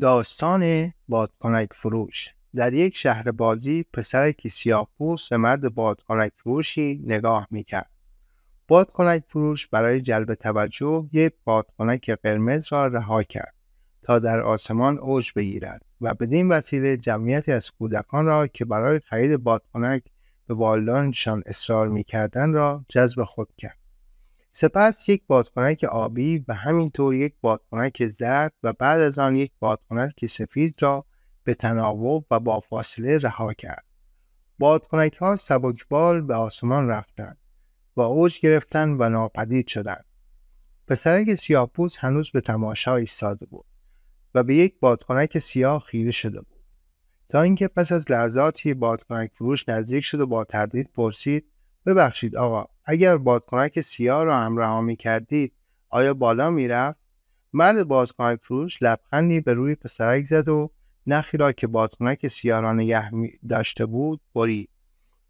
داستان بادکنک فروش در یک شهر بازی پسرکی سیاه پوست به مرد بادکنک فروشی نگاه میکرد بادکنک فروش برای جلب توجه یک بادکنک قرمز را رها کرد تا در آسمان اوج بگیرد و بدین وسیله جمعیتی از کودکان را که برای خرید بادکنک به والدانشان اصرار میکردند را جذب خود کرد سپس یک بادکنک آبی و همینطور یک بادکنک زرد و بعد از آن یک بادکنک سفید را به تناوب و با فاصله رها کرد. بادکنک ها سبکبال به آسمان رفتند و اوج گرفتند و ناپدید شدند. پسرک سیاپوس هنوز به تماشا ایستاده بود و به یک بادکنک سیاه خیره شده بود تا اینکه پس از لحظاتی بادکنک فروش نزدیک شد و با تردید پرسید ببخشید آقا اگر بادکنک سیاه را هم رها می کردید آیا بالا می رفت؟ مرد بادکنک فروش لبخندی به روی پسرک زد و نخی را که بادکنک سیاه را نگه داشته بود برید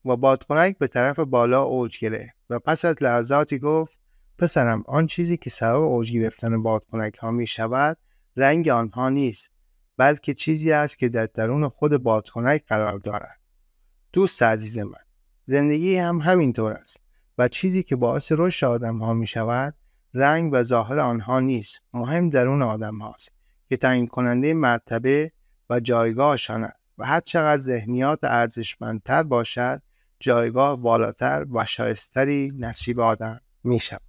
و بادکنک به طرف بالا اوج گرفت و پس از لحظاتی گفت پسرم آن چیزی که سبب اوج گرفتن بادکنک ها می شود رنگ آنها نیست بلکه چیزی است که در درون خود بادکنک قرار دارد دوست عزیز من زندگی هم همینطور است و چیزی که باعث رشد آدم ها می شود رنگ و ظاهر آنها نیست مهم درون آدم هاست که تعیین کننده مرتبه و جایگاهشان است و هر چقدر ذهنیات ارزشمندتر باشد جایگاه والاتر و شایستری نصیب آدم می شود.